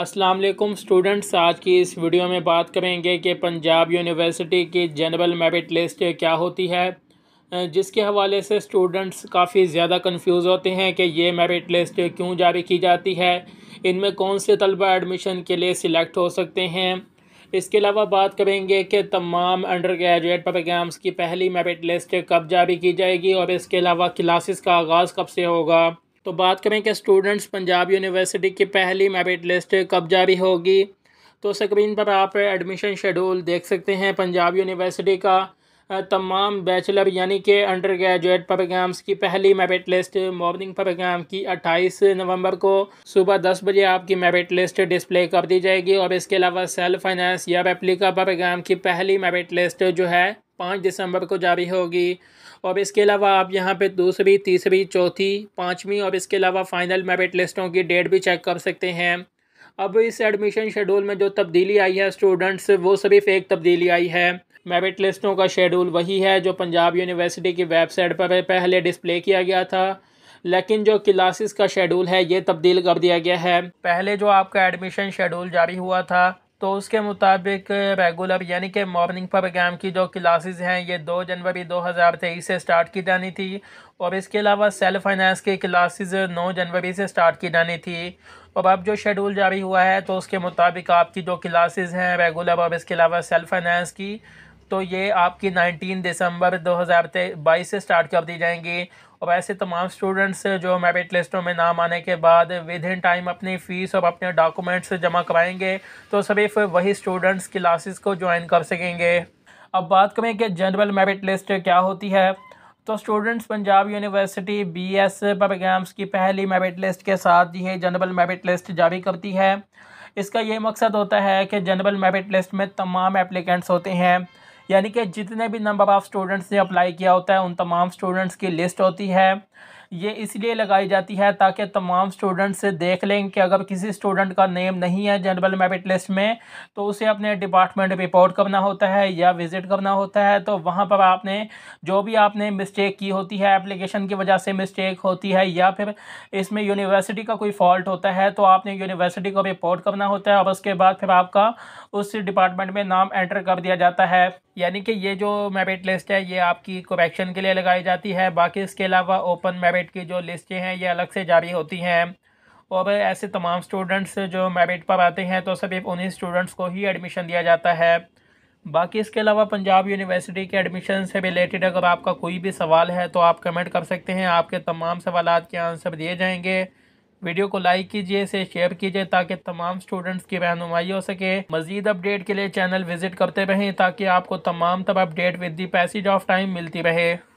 अस्सलाम वालेकुम स्टूडेंट्स आज की इस वीडियो में बात करेंगे कि पंजाब यूनिवर्सिटी की जनरल मेरिट लिस्ट क्या होती है जिसके हवाले से स्टूडेंट्स काफ़ी ज़्यादा कंफ्यूज होते हैं कि ये मेरिट लिस्ट क्यों जारी की जाती है इनमें कौन से तलबा एडमिशन के लिए सिलेक्ट हो सकते हैं इसके अलावा बात करेंगे कि तमाम अंडर ग्रेजुएट प्रोग्राम्स की पहली मेरिट लिस्ट कब जारी की जाएगी और इसके अलावा क्लासेस का आगाज़ कब से होगा तो बात करें कि स्टूडेंट्स पंजाब यूनिवर्सिटी की पहली मेरिट लिस्ट कब जारी होगी तो स्क्रीन पर आप एडमिशन शेड्यूल देख सकते हैं पंजाब यूनिवर्सिटी का तमाम बैचलर यानी कि अंडर ग्रेजुएट प्रोग्राम्स की पहली मेरिट लिस्ट मॉर्निंग प्रोग्राम की 28 नवंबर को सुबह 10 बजे आपकी मेरिट लिस्ट डिस्प्ले कर दी जाएगी और इसके अलावा सेल्फ फाइनेंस या रेप्लिका प्रोग्राम की पहली मेरिट लिस्ट जो है पाँच दिसंबर को जारी होगी और इसके अलावा आप यहाँ पे दूसरी तीसरी चौथी पाँचवीं और इसके अलावा फ़ाइनल मेरिट लिस्टों की डेट भी चेक कर सकते हैं अब इस एडमिशन शेड्यूल में जो तब्दीली आई है स्टूडेंट्स वो सिर्फ एक तब्दीली आई है मेरिट लिस्टों का शेड्यूल वही है जो पंजाब यूनिवर्सिटी की वेबसाइट पर पहले डिस्प्ले किया गया था लेकिन जो क्लासेस का शेड्यूल है ये तब्दील कर दिया गया है पहले जो आपका एडमिशन शेड्यूल जारी हुआ था तो उसके मुताबिक रेगुलर यानी कि मॉर्निंग प्रोग्राम की जो क्लासेस हैं ये दो जनवरी 2023 से स्टार्ट की जानी थी और इसके अलावा सेल्फ फाइनेंस की क्लासेस नौ जनवरी से स्टार्ट की जानी थी और अब जो शेड्यूल जारी हुआ है तो उसके मुताबिक आपकी जो क्लासेस हैं रेगुलर और इसके अलावा सेल्फ फाइनेंस की तो ये आपकी 19 दिसंबर 2022 से स्टार्ट कर दी जाएंगी और ऐसे तमाम स्टूडेंट्स जो मेरिट लिस्टों में नाम आने के बाद विद इन टाइम अपनी फ़ीस और अपने डॉक्यूमेंट्स जमा कराएंगे तो सिर्फ वही स्टूडेंट्स क्लासेस को ज्वाइन कर सकेंगे अब बात करें कि जनरल मेरिट लिस्ट क्या होती है तो students Punjab university B S programmes की पहली मेरिट लिस्ट के साथ ये जनरल मेरिट लिस्ट जारी करती है इसका ये मकसद होता है कि जनरल मेरिट लिस्ट में तमाम एप्लीकेंट्स होते हैं यानी कि जितने भी नंबर ऑफ़ स्टूडेंट्स ने अप्लाई किया होता है उन तमाम स्टूडेंट्स की लिस्ट होती है ये इसलिए लगाई जाती है ताकि तमाम स्टूडेंट से देख लें कि अगर किसी स्टूडेंट का नेम नहीं है जनरल मेरिट लिस्ट में तो उसे अपने डिपार्टमेंट रिपोर्ट करना होता है या विज़िट करना होता है तो वहाँ पर आपने जो भी आपने मिस्टेक की होती है एप्लीकेशन की वजह से मिस्टेक होती है या फिर इसमें यूनिवर्सिटी का कोई फॉल्ट होता है तो आपने यूनिवर्सिटी को रिपोर्ट करना होता है और उसके बाद फिर आपका उस डिपार्टमेंट में नाम एंटर कर दिया जाता है यानी कि ये जो मेरिट लिस्ट है ये आपकी करेक्शन के लिए लगाई जाती है बाकी इसके अलावा ओपन मेरिट मेरिट की जो लिस्टें हैं ये अलग से जारी होती हैं और ऐसे तमाम स्टूडेंट्स जो मेरिट पर आते हैं तो सिर्फ उन्हीं स्टूडेंट्स को ही एडमिशन दिया जाता है बाकी इसके अलावा पंजाब यूनिवर्सिटी के एडमिशन से रिलेटेड अगर आपका कोई भी सवाल है तो आप कमेंट कर सकते हैं आपके तमाम सवाल के आंसर दिए जाएंगे वीडियो को लाइक कीजिए इसे शेयर कीजिए ताकि तमाम स्टूडेंट्स की रहनुमाई हो सके मज़ीद अपडेट के लिए चैनल विजिट करते रहें ताकि आपको तमाम तब update with the passage of time मिलती रहे